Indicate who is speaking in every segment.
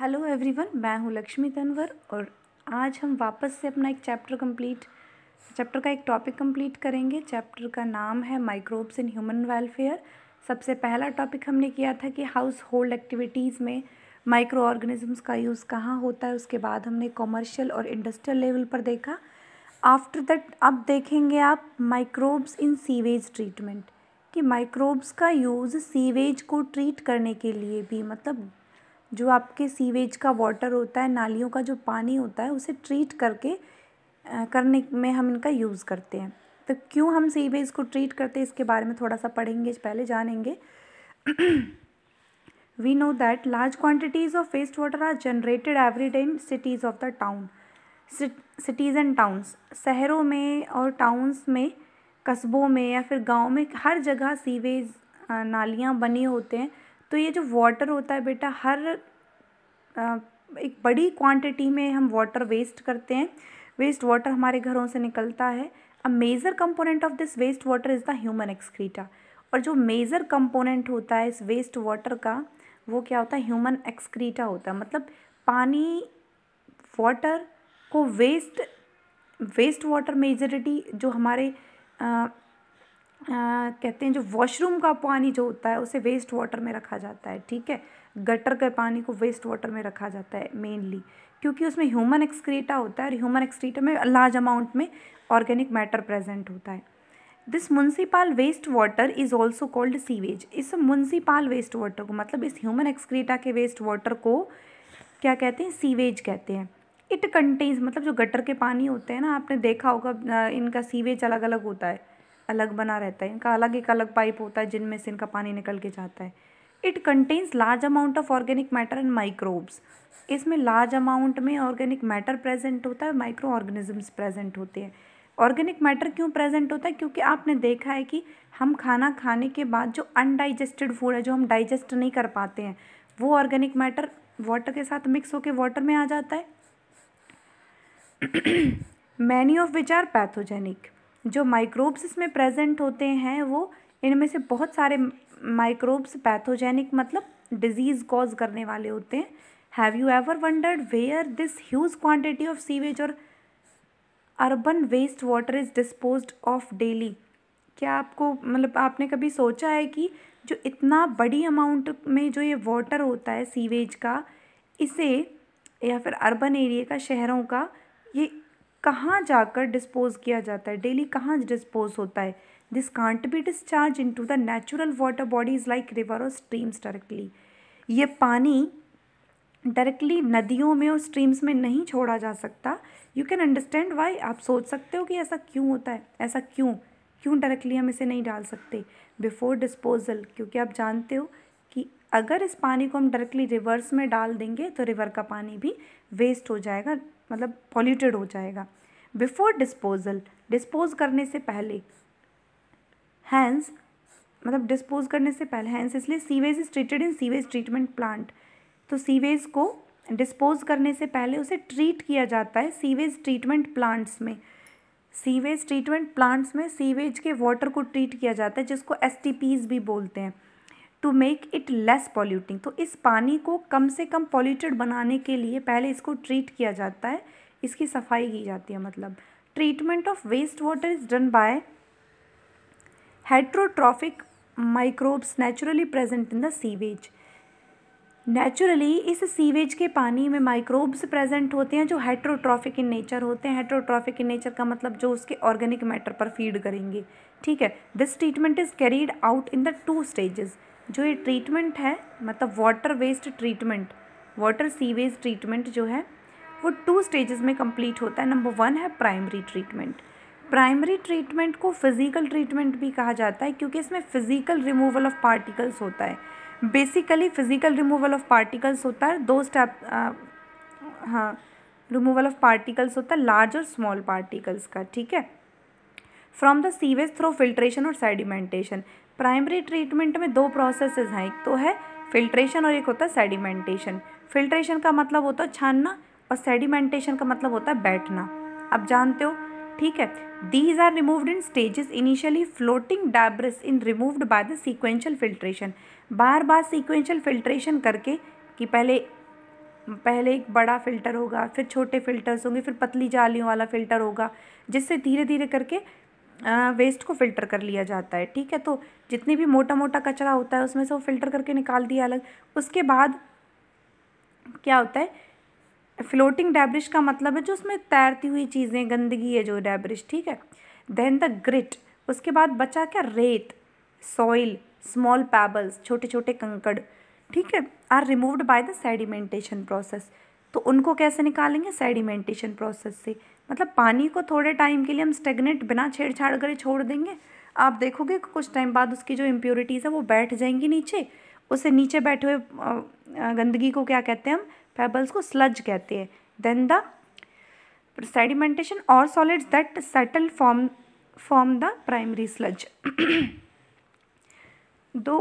Speaker 1: Hello everyone मैं हूँ लक्ष्मी तनवर और आज हम वापस से अपना एक चैप्टर कंप्लीट चैप्टर का एक टॉपिक कंप्लीट करेंगे चैप्टर का नाम है माइक्रोब्स इन ह्यूमन वेलफेयर सबसे पहला टॉपिक हमने किया था कि हाउस होल्ड एक्टिविटीज़ में माइक्रो ऑर्गेनिजम्स का यूज़ कहाँ होता है उसके बाद हमने कॉमर्शियल और इंडस्ट्रियल लेवल पर देखा आफ्टर दैट अब देखेंगे आप माइक्रोब्स इन सीवेज ट्रीटमेंट कि माइक्रोब्स का यूज़ सीवेज को ट्रीट करने के लिए भी मतलब जो आपके सीवेज का वाटर होता है नालियों का जो पानी होता है उसे ट्रीट करके करने में हम इनका यूज़ करते हैं तो क्यों हम सीवेज को ट्रीट करते हैं इसके बारे में थोड़ा सा पढ़ेंगे पहले जानेंगे we know that large quantities of waste water are generated every day in cities of the town cities and towns शहरों में और टाउन्स में कस्बों में या फिर गाँव में हर जगह सीवेज नालियाँ बनी होते हैं तो ये जो वाटर होता है बेटा हर एक बड़ी क्वांटिटी में हम वाटर वेस्ट करते हैं वेस्ट वाटर हमारे घरों से निकलता है a major component of this waste water is the human excreta और जो मेजर कंपोनेंट होता है इस वेस्ट वाटर का वो क्या होता है ह्यूमन एक्सक्रीटा होता है मतलब पानी वाटर को वेस्ट वेस्ट वाटर मेजोरिटी जो हमारे कहते हैं जो वॉशरूम का पानी जो होता है उसे वेस्ट वाटर में रखा जाता है ठीक है गटर के पानी को वेस्ट वाटर में रखा जाता है मेनली क्योंकि उसमें ह्यूमन एक्सक्रीटा होता है और ह्यूमन एक्सक्रीटा में लार्ज अमाउंट में ऑर्गेनिक मैटर प्रेजेंट होता है this municipal waste water is also called sewage इस म्यूनसिपाल वेस्ट वाटर को मतलब इस ह्यूमन एक्सक्रीटा के वेस्ट वाटर को क्या कहते हैं सीवेज कहते हैं इट कंटेन्स मतलब जो गटर के पानी होते हैं ना आपने देखा होगा इनका सीवेज अलग अलग होता है अलग बना रहता है इनका अलग एक अलग पाइप होता है जिनमें से इनका पानी निकल के जाता है it contains large amount of organic matter and microbes इसमें लार्ज अमाउंट में ऑर्गेनिक मैटर प्रेजेंट होता है माइक्रो ऑर्गेनिजम्स प्रेजेंट होते हैं ऑर्गेनिक मैटर क्यों प्रेजेंट होता है क्योंकि आपने देखा है कि हम खाना खाने के बाद जो अनडाइजेस्टेड फूड है जो हम डाइजेस्ट नहीं कर पाते हैं वो ऑर्गेनिक मैटर वाटर के साथ मिक्स होकर वाटर में आ जाता है many of which are pathogenic जो माइक्रोब्स इसमें प्रेजेंट होते हैं वो इनमें से बहुत सारे माइक्रोब्स पैथोजेनिक मतलब डिजीज़ कॉज करने वाले होते हैं have you ever wondered where this huge quantity of sewage और urban waste water is dispose of daily क्या आपको मतलब आपने कभी सोचा है कि जो इतना बड़ी अमाउंट में जो ये वाटर होता है सीवेज का इसे या फिर अर्बन एरिया का शहरों का ये कहाँ जाकर डिस्पोज किया जाता है डेली कहाँ डिस्पोज होता है this can't be discharge into the natural water bodies like river और स्ट्रीम्स डायरेक्टली ये पानी डायरेक्टली नदियों में और स्ट्रीम्स में नहीं छोड़ा जा सकता यू कैन अंडरस्टैंड वाई आप सोच सकते हो कि ऐसा क्यों होता है ऐसा क्यों क्यों डायरेक्टली हम इसे नहीं डाल सकते बिफोर डिस्पोजल क्योंकि आप जानते हो कि अगर इस पानी को हम डायरेक्टली रिवर्स में डाल देंगे तो रिवर का पानी भी वेस्ट हो जाएगा मतलब पॉल्यूटेड हो जाएगा बिफोर डिस्पोजल डिस्पोज करने से पहले हैंस मतलब डिस्पोज करने से पहले हैंस इसलिए sewage is treated in sewage treatment plant तो सीवेज को डिस्पोज करने से पहले उसे ट्रीट किया जाता है सीवेज ट्रीटमेंट प्लांट्स में सीवेज ट्रीटमेंट प्लांट्स में सीवेज के वाटर को ट्रीट किया जाता है जिसको एस भी बोलते हैं to make it less polluting तो इस पानी को कम से कम पॉल्यूटेड बनाने के लिए पहले इसको ट्रीट किया जाता है इसकी सफाई की जाती है मतलब treatment of waste water is done by heterotrophic microbes naturally present in the sewage naturally इस सीवेज के पानी में माइक्रोब्स प्रेजेंट होते हैं जो हेट्रोट्रॉफिक इन नेचर होते हैं हेट्रोट्रॉफिक इन नेचर का मतलब जो उसके ऑर्गेनिक मैटर पर फीड करेंगे ठीक है this treatment is carried out in the two stages जो ये ट्रीटमेंट है मतलब water waste treatment water sewage treatment जो है वो टू स्टेजेस में कंप्लीट होता है नंबर वन है प्राइमरी ट्रीटमेंट प्राइमरी ट्रीटमेंट को फिज़िकल ट्रीटमेंट भी कहा जाता है क्योंकि इसमें फ़िज़िकल रिमूवल ऑफ पार्टिकल्स होता है basically physical removal of particles होता है दो स्टेप हाँ रिमूवल ऑफ पार्टिकल्स होता है लार्ज और स्मॉल पार्टिकल्स का ठीक है from the sewage through filtration और सेडिमेंटेशन प्राइमरी ट्रीटमेंट में दो प्रोसेसेस हैं एक तो है फिल्ट्रेशन और एक होता है सेडिमेंटेशन फिल्ट्रेशन का मतलब होता है छानना और सेडिमेंटेशन का मतलब होता है बैठना आप जानते हो ठीक है these are removed in stages initially floating debris in removed by the sequential filtration बार बार सीक्वेंशियल फिल्ट्रेशन करके कि पहले पहले एक बड़ा फिल्टर होगा फिर छोटे फिल्टर्स होंगे फिर पतली जालियों वाला फिल्टर होगा जिससे धीरे धीरे करके वेस्ट को फ़िल्टर कर लिया जाता है ठीक है तो जितने भी मोटा मोटा कचरा होता है उसमें से वो फ़िल्टर करके निकाल दिया अलग उसके बाद क्या होता है फ्लोटिंग डैब्रिश का मतलब है जो उसमें तैरती हुई चीज़ें गंदगी है जो डैब्रिश ठीक है देन द ग्रिट उसके बाद बचा क्या रेत सॉइल स्मॉल पैबल्स छोटे छोटे कंकड़ ठीक है are removed by the sedimentation process तो उनको कैसे निकालेंगे सेडिमेंटेशन प्रोसेस से मतलब पानी को थोड़े टाइम के लिए हम स्टेगनेट बिना छेड़छाड़ करे छोड़ देंगे आप देखोगे कुछ टाइम बाद उसकी जो इम्प्योरिटीज़ है वो बैठ जाएंगी नीचे उसे नीचे बैठे हुए गंदगी को क्या कहते हैं हम पेबल्स को स्लज कहते हैं देन द सेडिमेंटेशन और solids that settle form form the primary sludge दो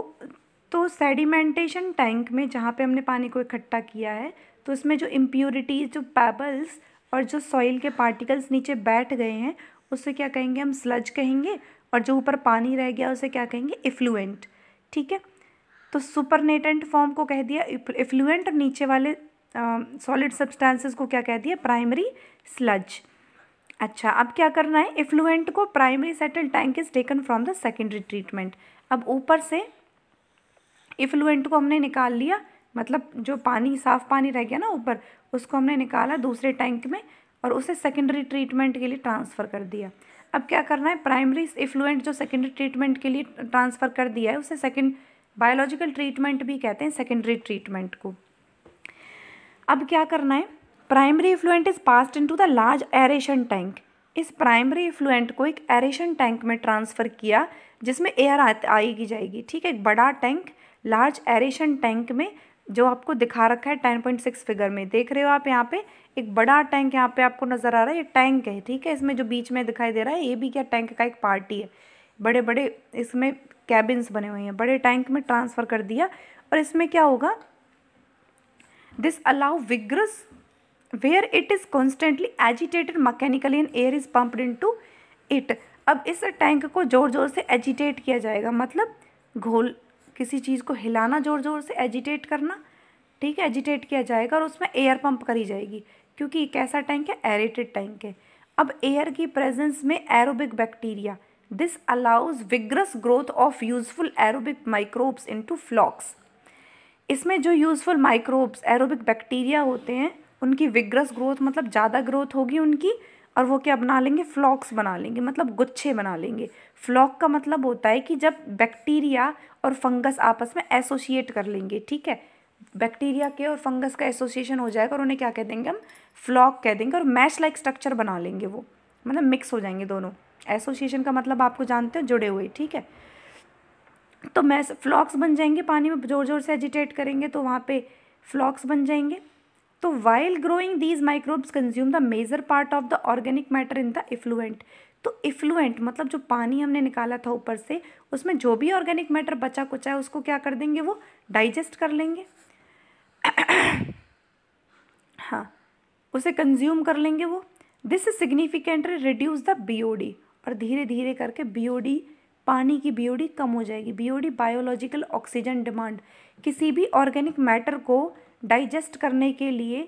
Speaker 1: तो सेडिमेंटेशन टैंक में जहाँ पे हमने पानी को इकट्ठा किया है तो उसमें जो इम्प्योरिटीज़ जो पेबल्स और जो सॉइल के पार्टिकल्स नीचे बैठ गए हैं उसे क्या कहेंगे हम स्लज कहेंगे और जो ऊपर पानी रह गया उसे क्या कहेंगे इफ्लुएंट ठीक है तो सुपरनेटेंट फॉर्म को कह दिया इफ्लुएंट और नीचे वाले सॉलिड सब्सटेंसेस को क्या कह दिया प्राइमरी स्लज अच्छा अब क्या करना है इफ्लुएंट को primary settle tank is taken from the secondary treatment अब ऊपर से इफ्लुएंट को हमने निकाल लिया मतलब जो पानी साफ़ पानी रह गया ना ऊपर उसको हमने निकाला दूसरे टैंक में और उसे सेकेंडरी ट्रीटमेंट के लिए ट्रांसफ़र कर दिया अब क्या करना है प्राइमरी इफ्लुएंट जो सेकेंडरी ट्रीटमेंट के लिए ट्रांसफ़र कर दिया है उसे सेकेंड बायोलॉजिकल ट्रीटमेंट भी कहते हैं सेकेंडरी ट्रीटमेंट को अब क्या करना है primary effluent is passed into the large aeration tank इस प्राइमरी इफ्लुएंट को एक एरेशन टैंक में ट्रांसफ़र किया जिसमें एयर आएगी जाएगी ठीक है एक बड़ा टैंक लार्ज एरेशन टैंक में जो आपको दिखा रखा है टेन पॉइंट सिक्स फिगर में देख रहे हो आप यहाँ पे एक बड़ा टैंक यहाँ पे आपको नज़र आ रहा है ये टैंक है ठीक है इसमें जो बीच में दिखाई दे रहा है ये भी क्या टैंक का एक पार्टी है बड़े बड़े इसमें कैबिन्स बने हुए हैं बड़े टैंक में ट्रांसफ़र कर दिया और इसमें क्या होगा this allow vigorous where it is constantly agitated mechanical and air is pumped into it अब इस टैंक को ज़ोर ज़ोर से एजिटेट किया जाएगा मतलब घोल किसी चीज़ को हिलाना ज़ोर ज़ोर से एजिटेट करना ठीक है एजिटेट किया जाएगा और उसमें एयर पंप करी जाएगी क्योंकि एक ऐसा टैंक है एरेटेड टैंक है अब एयर की प्रेजेंस में aerobic bacteria this allows vigorous growth of useful aerobic microbes into flocs इसमें जो यूजफुल माइक्रोब्स एरोबिक बैक्टीरिया होते हैं उनकी विग्रस ग्रोथ मतलब ज़्यादा ग्रोथ होगी उनकी और वो क्या बना लेंगे फ्लॉक्स बना लेंगे मतलब गुच्छे बना लेंगे फ्लॉक का मतलब होता है कि जब बैक्टीरिया और फंगस आपस में एसोसिएट कर लेंगे ठीक है बैक्टीरिया के और फंगस का एसोसिएशन हो जाएगा और उन्हें क्या कह देंगे हम फ्लॉक कह देंगे और मैश लाइक स्ट्रक्चर बना लेंगे वो मतलब मिक्स हो जाएंगे दोनों एसोसिएशन का मतलब आपको जानते हो जुड़े हुए ठीक है तो मैस फ्लॉक्स बन जाएंगे पानी में ज़ोर ज़ोर से एजिटेट करेंगे तो वहाँ पे फ्लॉक्स बन जाएंगे तो while growing these microbes consume the major part of the organic matter in the effluent तो इफ्लुएंट मतलब जो पानी हमने निकाला था ऊपर से उसमें जो भी ऑर्गेनिक मैटर बचा कुचा है उसको क्या कर देंगे वो डाइजेस्ट कर लेंगे हाँ उसे कंज्यूम कर लेंगे वो this is significantly reduce the BOD और धीरे धीरे करके बीओडी पानी की बीओडी कम हो जाएगी बीओडी बायोलॉजिकल ऑक्सीजन डिमांड किसी भी ऑर्गेनिक मैटर को डाइजेस्ट करने के लिए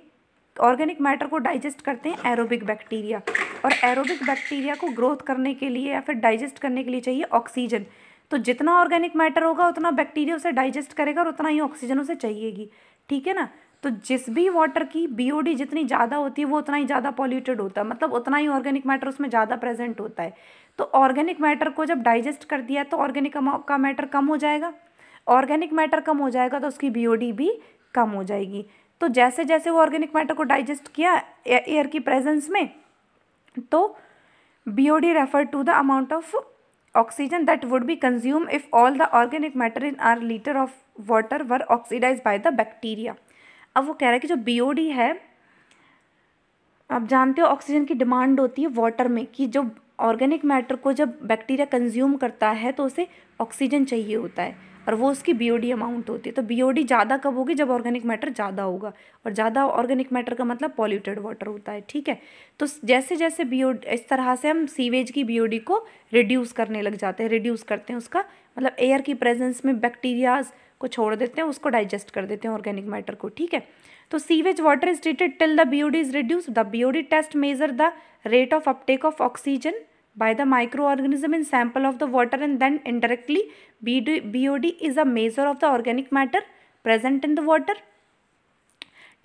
Speaker 1: ऑर्गेनिक मैटर को डाइजेस्ट करते हैं एरोबिक बैक्टीरिया और एरोबिक बैक्टीरिया को ग्रोथ करने के लिए या फिर डाइजेस्ट करने के लिए चाहिए ऑक्सीजन तो जितना ऑर्गेनिक मैटर होगा उतना बैक्टीरिया उसे डाइजेस्ट करेगा और उतना ही ऑक्सीजन उसे चाहिएगी ठीक है ना तो जिस भी वाटर की बीओडी जितनी ज़्यादा होती है वो उतना ही ज़्यादा पॉल्यूटेड होता है मतलब उतना ही ऑर्गेनिक मैटर उसमें ज़्यादा प्रेजेंट होता है तो ऑर्गेनिक मैटर को जब डाइजेस्ट कर दिया तो ऑर्गेनिक का मैटर कम हो जाएगा ऑर्गेनिक मैटर कम हो जाएगा तो उसकी बीओडी भी कम हो जाएगी तो जैसे जैसे वो ऑर्गेनिक मैटर को डाइजेस्ट किया एयर की प्रेजेंस में तो B O D refer to the amount of oxygen that would be consume if all the organic matter in are litre of water were oxidise by the bacteria अब वो कह रहा है कि जो बी ओ डी है आप जानते हो ऑक्सीजन की डिमांड होती है वाटर में कि जो ऑर्गेनिक मैटर को जब बैक्टीरिया कंज्यूम करता है तो उसे ऑक्सीजन चाहिए होता है और वो उसकी बीओडी अमाउंट होती है तो बीओडी ज़्यादा कब होगी जब ऑर्गेनिक मैटर ज़्यादा होगा और ज़्यादा ऑर्गेनिक मैटर का मतलब पॉल्यूटेड वाटर होता है ठीक है तो जैसे जैसे बीओ इस तरह से हम सीवेज की बीओडी को रिड्यूस करने लग जाते हैं रिड्यूस करते हैं उसका मतलब एयर की प्रेजेंस में बैक्टीरियाज़ को छोड़ देते हैं उसको डाइजेस्ट कर देते हैं ऑर्गेनिक मैटर को ठीक है तो sewage water is treated till the BOD is reduce the BOD test measure the rate of uptake of oxygen by the microorganism in sample of the water and then indirectly BOD is a measure of the organic matter present in the water.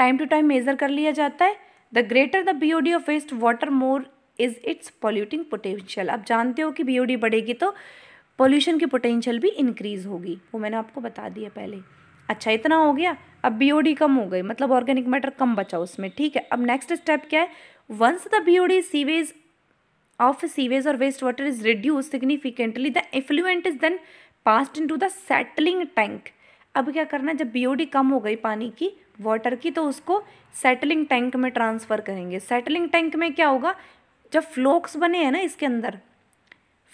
Speaker 1: Time to time measure कर लिया जाता है the greater the B of waste of waste water more is its polluting potential आप जानते हो कि B O D बढ़ेगी तो पॉल्यूशन की पोटेंशियल भी इंक्रीज होगी वो मैंने आपको बता दिया पहले अच्छा इतना हो गया अब बी ओ डी कम हो गई मतलब ऑर्गेनिक मैटर कम बचा उसमें ठीक है अब नेक्स्ट स्टेप क्या है once the B O D sewage of sewage or wastewater is reduced significantly the effluent is then passed into the settling tank अब क्या करना है जब डी कम हो गई पानी की वाटर की तो उसको सेटलिंग टैंक में ट्रांसफ़र करेंगे सेटलिंग टैंक में क्या होगा जब फ्लोक्स बने हैं ना इसके अंदर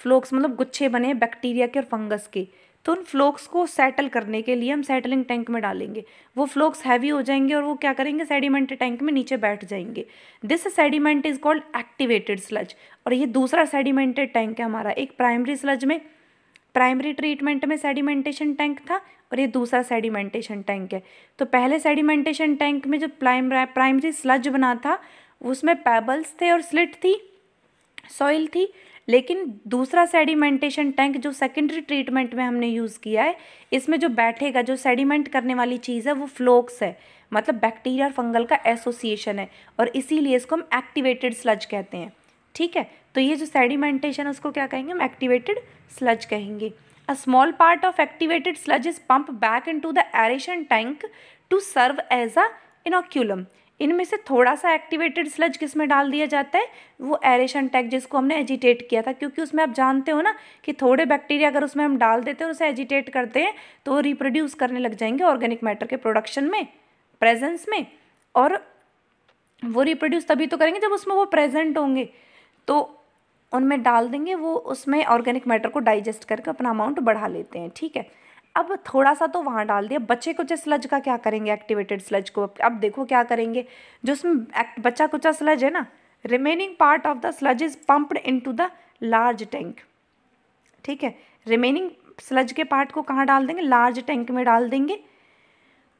Speaker 1: फ्लोक्स मतलब गुच्छे बने हैं बैक्टीरिया के और फंगस के तो उन फ्लोक्स को सेटल करने के लिए हम सेटलिंग टैंक में डालेंगे वो फ्लोक्स हैवी हो जाएंगे और वो क्या करेंगे सेडिमेंट टैंक में नीचे बैठ जाएंगे this sediment is called activated sludge और ये दूसरा सेडिमेंटेड टैंक है हमारा एक प्राइमरी स्लज में प्राइमरी ट्रीटमेंट में सेडिमेंटेशन टैंक था और ये दूसरा सेडिमेंटेशन टैंक है तो पहले सेडिमेंटेशन टैंक में जो प्राइमरी स्लज बना था उसमें पैबल्स थे और स्लिट थी सॉइल थी लेकिन दूसरा सेडिमेंटेशन टैंक जो सेकेंडरी ट्रीटमेंट में हमने यूज़ किया है इसमें जो बैठेगा जो सेडिमेंट करने वाली चीज़ है वो फ्लोक्स है मतलब बैक्टीरिया और फंगल का एसोसिएशन है और इसीलिए इसको हम एक्टिवेटेड स्लज कहते हैं ठीक है तो ये जो सेडिमेंटेशन है उसको क्या कहेंगे हम एक्टिवेटेड स्लज कहेंगे small part of activated sludge is pump back into the aeration tank to serve as a inoculum इनमें से थोड़ा सा एक्टिवेटेड स्लज किस में डाल दिया जाता है वो एरेशन टैग जिसको हमने एजिटेट किया था क्योंकि उसमें आप जानते हो ना कि थोड़े बैक्टीरिया अगर उसमें हम डाल देते हैं उसे एजिटेट करते हैं तो वो रिप्रोड्यूस करने लग जाएंगे ऑर्गेनिक मैटर के प्रोडक्शन में प्रेजेंस में और वो रिप्रोड्यूस तभी तो करेंगे जब उसमें वो प्रेजेंट होंगे तो उनमें डाल देंगे वो उसमें ऑर्गेनिक मैटर को डाइजेस्ट करके अपना अमाउंट बढ़ा लेते हैं ठीक है अब थोड़ा सा तो वहाँ डाल दिया बच्चे कुचा स्लज का क्या करेंगे एक्टिवेटेड स्लज को अब देखो क्या करेंगे जो उसमें बच्चा कुचा स्लज है ना remaining part of the sludge is pumped into the large tank ठीक है रिमेनिंग स्लज के पार्ट को कहाँ डाल देंगे लार्ज टैंक में डाल देंगे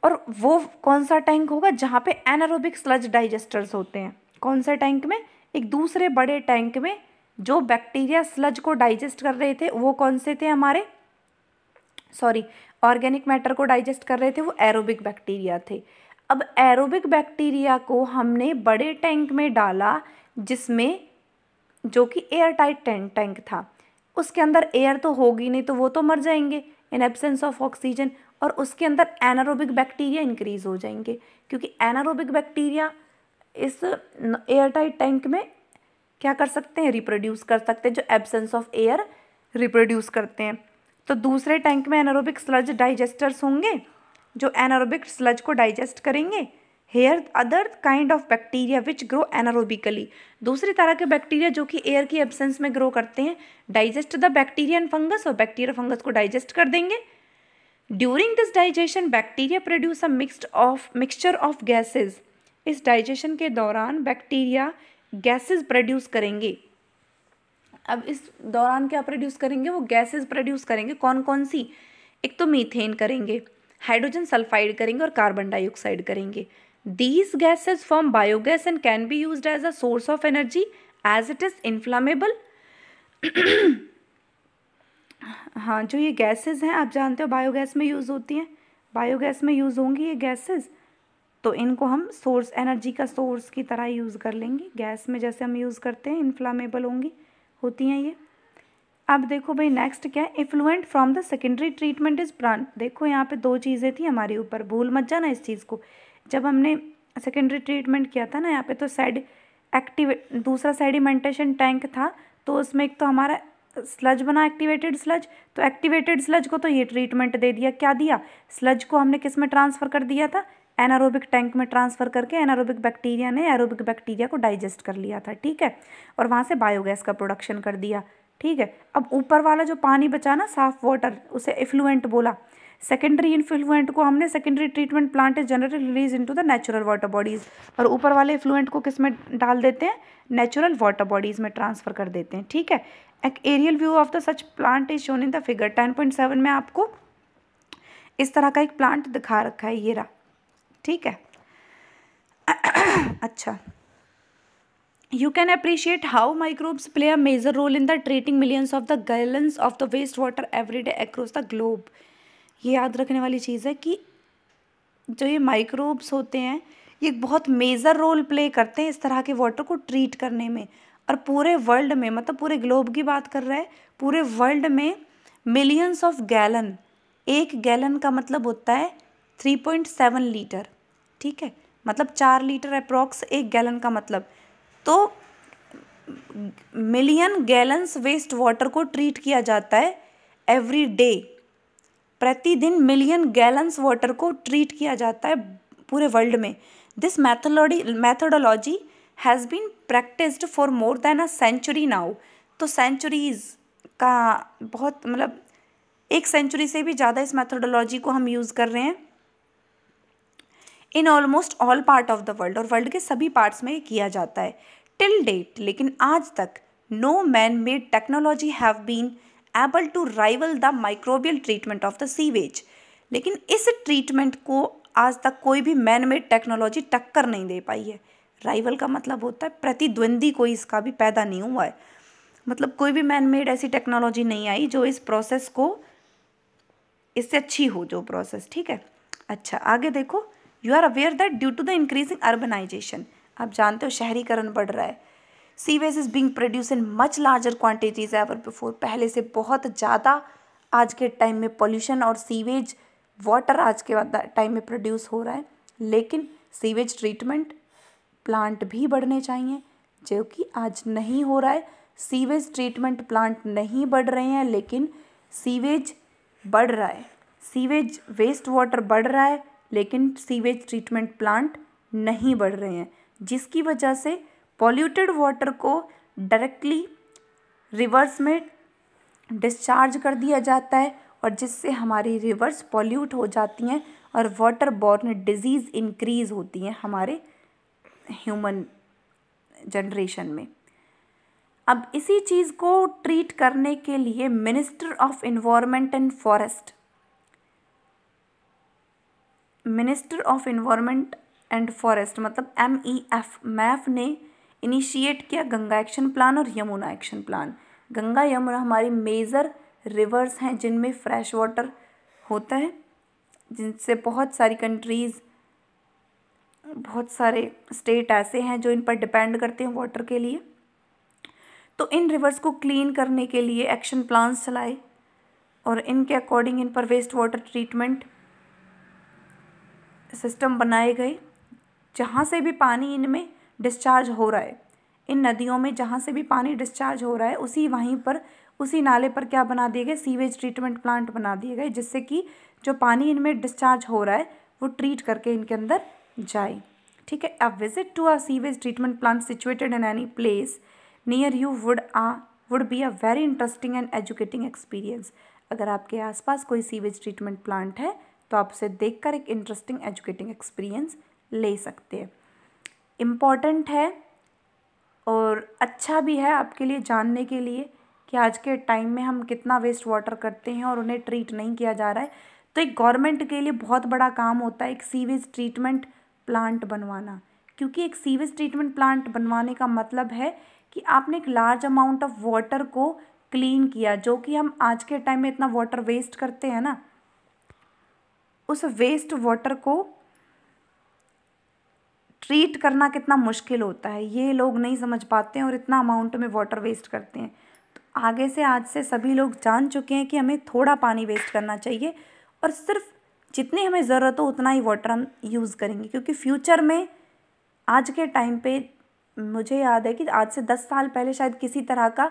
Speaker 1: और वो कौन सा टैंक होगा जहाँ पे एनारोबिक स्लज डाइजेस्टर्स होते हैं कौन सा टैंक में एक दूसरे बड़े टैंक में जो बैक्टीरिया स्लज को डाइजेस्ट कर रहे थे वो कौन से थे हमारे सॉरी ऑर्गेनिक मैटर को डाइजेस्ट कर रहे थे वो एरोबिक बैक्टीरिया थे अब एरोबिक बैक्टीरिया को हमने बड़े टैंक में डाला जिसमें जो कि एयर टाइट टैंक था उसके अंदर एयर तो होगी नहीं तो वो तो मर जाएंगे इन एब्सेंस ऑफ ऑक्सीजन और उसके अंदर एनारोबिक बैक्टीरिया इंक्रीज हो जाएंगे क्योंकि एनारोबिक बैक्टीरिया इस एयर टाइट टैंक में क्या कर सकते हैं रिप्रोड्यूस कर सकते हैं जो एब्सेंस ऑफ एयर रिप्रोड्यूस करते हैं तो दूसरे टैंक में एनारोबिक स्लज डाइजेस्टर्स होंगे जो एनारोबिक स्लज को डाइजेस्ट करेंगे here other kind of bacteria which grow anaerobically दूसरी तरह के बैक्टीरिया जो कि एयर की एब्सेंस में ग्रो करते हैं digest the bacteria and fungus और बैक्टीरिया फंगस को डाइजेस्ट कर देंगे during this digestion bacteria produce a mixed of mixture of gases इस डाइजेशन के दौरान बैक्टीरिया गैसेज प्रोड्यूस करेंगे अब इस दौरान क्या प्रोड्यूस करेंगे वो गैसेस प्रोड्यूस करेंगे कौन कौन सी एक तो मीथेन करेंगे हाइड्रोजन सल्फाइड करेंगे और कार्बन डाइऑक्साइड करेंगे these gases form biogas and can be use as a source of energy as it is inflammable हाँ जो ये गैसेज हैं आप जानते हो बायोगैस में यूज़ होती हैं बायोगैस में यूज़ होंगी ये गैसेज तो इनको हम सोर्स एनर्जी का सोर्स की तरह यूज़ कर लेंगे गैस में जैसे हम यूज़ करते हैं इन्फ्लामेबल होंगी होती हैं ये अब देखो भाई नेक्स्ट क्या है effluent from the secondary treatment is प्राण देखो यहाँ पे दो चीज़ें थी हमारे ऊपर भूल मत जाना इस चीज़ को जब हमने सेकेंडरी ट्रीटमेंट किया था ना यहाँ पे तो सेड एक्टिवेट दूसरा सेडिमेंटेशन टैंक था तो उसमें एक तो हमारा स्लज बना एक्टिवेटेड स्लज तो एक्टिवेटेड स्लज को तो ये ट्रीटमेंट दे दिया क्या दिया स्लज को हमने किस में ट्रांसफ़र कर दिया था एनारोबिक टैंक में ट्रांसफ़र करके एनारोबिक बैक्टीरिया ने एरोबिक बैक्टीरिया को डाइजेस्ट कर लिया था ठीक है और वहाँ से बायोगैस का प्रोडक्शन कर दिया ठीक है अब ऊपर वाला जो पानी बचा ना साफ़ वाटर उसे इफ्लुएंट बोला सेकेंडरी इन्फ्लुएंट को हमने secondary treatment plant is generally release into the natural water bodies और ऊपर वाले इफ्लुएंट को किस में डाल देते हैं नेचुरल वाटर बॉडीज़ में ट्रांसफ़र कर देते हैं ठीक है एक aerial view of the such plant is shown in the figure ten point seven में आपको इस तरह का एक प्लांट दिखा रखा है ये रहा ठीक है अच्छा you can appreciate how microbes play a major role in the treating millions of the gallons of the waste water every day across the globe ये याद रखने वाली चीज़ है कि जो ये माइक्रोब्स होते हैं ये बहुत मेजर रोल प्ले करते हैं इस तरह के वाटर को ट्रीट करने में और पूरे वर्ल्ड में मतलब पूरे ग्लोब की बात कर रहा है पूरे वर्ल्ड में मिलियंस ऑफ गैलन एक गैलन का मतलब होता है थ्री पॉइंट सेवन लीटर ठीक है मतलब चार लीटर अप्रॉक्स एक गैलन का मतलब तो मिलियन गैलन्स वेस्ट वाटर को ट्रीट किया जाता है एवरी डे प्रतिदिन मिलियन गैलन्स वाटर को ट्रीट किया जाता है पूरे वर्ल्ड में this mythology methodology has been practised for more than a century now तो सेंचुरीज का बहुत मतलब एक सेंचुरी से भी ज़्यादा इस मैथोडोलॉजी को हम यूज़ कर रहे हैं in almost all part of the world और वर्ल्ड के सभी पार्ट्स में किया जाता है टिल डेट लेकिन आज तक no man made technology have been able to rival the microbial treatment of the sewage लेकिन इस ट्रीटमेंट को आज तक कोई भी मैन मेड टेक्नोलॉजी टक्कर नहीं दे पाई है राइवल का मतलब होता है प्रतिद्वंदी कोई इसका भी पैदा नहीं हुआ है मतलब कोई भी मैन मेड ऐसी टेक्नोलॉजी नहीं आई जो इस प्रोसेस को इससे अच्छी हो जो प्रोसेस ठीक है अच्छा आगे देखो you are aware that due to the increasing urbanisation आप जानते हो शहरीकरण बढ़ रहा है sewage is being produce in much larger quantities ever before पहले से बहुत ज़्यादा आज के टाइम में पॉल्यूशन और सीवेज वाटर आज के टाइम में प्रोड्यूस हो रहा है लेकिन सीवेज ट्रीटमेंट प्लांट भी बढ़ने चाहिए जो कि आज नहीं हो रहा है सीवेज ट्रीटमेंट प्लांट नहीं बढ़ रहे हैं लेकिन सीवेज बढ़ रहा है सीवेज वेस्ट वाटर बढ़ रहा है लेकिन सीवेज ट्रीटमेंट प्लांट नहीं बढ़ रहे हैं जिसकी वजह से पॉल्यूटेड वाटर को डायरेक्टली रिवर्स में डिस्चार्ज कर दिया जाता है और जिससे हमारी रिवर्स पॉल्यूट हो जाती हैं और वाटर बॉर्न डिजीज़ इंक्रीज़ होती हैं हमारे ह्यूमन जनरेशन में अब इसी चीज़ को ट्रीट करने के लिए minister of environment and forest minister of environment and forest मतलब एम ई एफ मैफ ने इनिशिएट किया गंगा एक्शन प्लान और यमुना एक्शन प्लान गंगा यमुना हमारी मेजर रिवर्स हैं जिनमें फ्रेश वाटर होता है जिनसे बहुत सारी कंट्रीज़ बहुत सारे स्टेट ऐसे हैं जो इन पर डिपेंड करते हैं वाटर के लिए तो इन रिवर्स को क्लीन करने के लिए एक्शन प्लान्स चलाए और इनके अकॉर्डिंग इन पर वेस्ट वाटर ट्रीटमेंट सिस्टम बनाए गए जहाँ से भी पानी इनमें डिस्चार्ज हो रहा है इन नदियों में जहाँ से भी पानी डिस्चार्ज हो रहा है उसी वहीं पर उसी नाले पर क्या बना दिए गए सीवेज ट्रीटमेंट प्लांट बना दिए गए जिससे कि जो पानी इनमें डिस्चार्ज हो रहा है वो ट्रीट करके इनके अंदर जाए ठीक है a visit to a sewage treatment plant situated in any place near you would uh would be a very interesting and educating experience अगर आपके आसपास कोई सीवेज ट्रीटमेंट प्लांट है तो आप उसे देख कर एक इंटरेस्टिंग एजुकेटिंग एक्सपीरियंस ले सकते हैं इम्पॉर्टेंट है और अच्छा भी है आपके लिए जानने के लिए कि आज के टाइम में हम कितना वेस्ट वाटर करते हैं और उन्हें ट्रीट नहीं किया जा रहा है तो एक गवर्नमेंट के लिए बहुत बड़ा काम होता है एक सीवेज ट्रीटमेंट प्लांट बनवाना क्योंकि एक सीवेज ट्रीटमेंट प्लांट बनवाने का मतलब है कि आपने एक लार्ज अमाउंट ऑफ वाटर को क्लीन किया जो कि हम आज के टाइम में इतना वाटर वेस्ट करते हैं ना उस वेस्ट वाटर को ट्रीट करना कितना मुश्किल होता है ये लोग नहीं समझ पाते हैं और इतना अमाउंट में वाटर वेस्ट करते हैं तो आगे से आज से सभी लोग जान चुके हैं कि हमें थोड़ा पानी वेस्ट करना चाहिए और सिर्फ जितनी हमें ज़रूरत हो उतना ही वाटर हम यूज़ करेंगे क्योंकि फ्यूचर में आज के टाइम पे मुझे याद है कि आज से दस साल पहले शायद किसी तरह का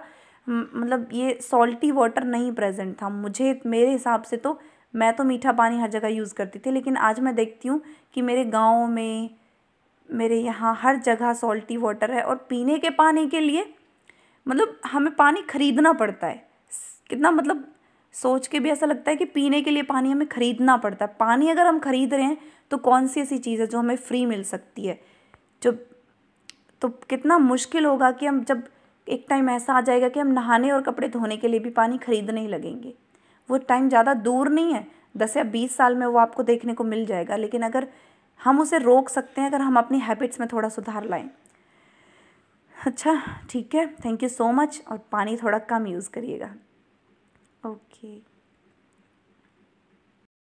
Speaker 1: मतलब ये सॉल्टी वाटर नहीं प्रेजेंट था मुझे मेरे हिसाब से तो मैं तो मीठा पानी हर जगह यूज़ करती थी लेकिन आज मैं देखती हूँ कि मेरे गाँव में मेरे यहाँ हर जगह सॉल्टी वाटर है और पीने के पानी के लिए मतलब हमें पानी ख़रीदना पड़ता है कितना मतलब सोच के भी ऐसा लगता है कि पीने के लिए पानी हमें ख़रीदना पड़ता है पानी अगर हम ख़रीद रहे हैं तो कौन सी ऐसी चीज़ है जो हमें फ्री मिल सकती है जो तो कितना मुश्किल होगा कि हम जब एक टाइम ऐसा आ जाएगा कि हम नहाने और कपड़े धोने के लिए भी पानी ख़रीदने ही लगेंगे वो टाइम ज़्यादा दूर नहीं है दस या बीस साल में वो आपको देखने को मिल जाएगा लेकिन अगर हम उसे रोक सकते हैं अगर हम अपनी हैबिट्स में थोड़ा सुधार लाएं अच्छा ठीक है थैंक यू सो मच और पानी थोड़ा कम यूज़ करिएगा ओके okay.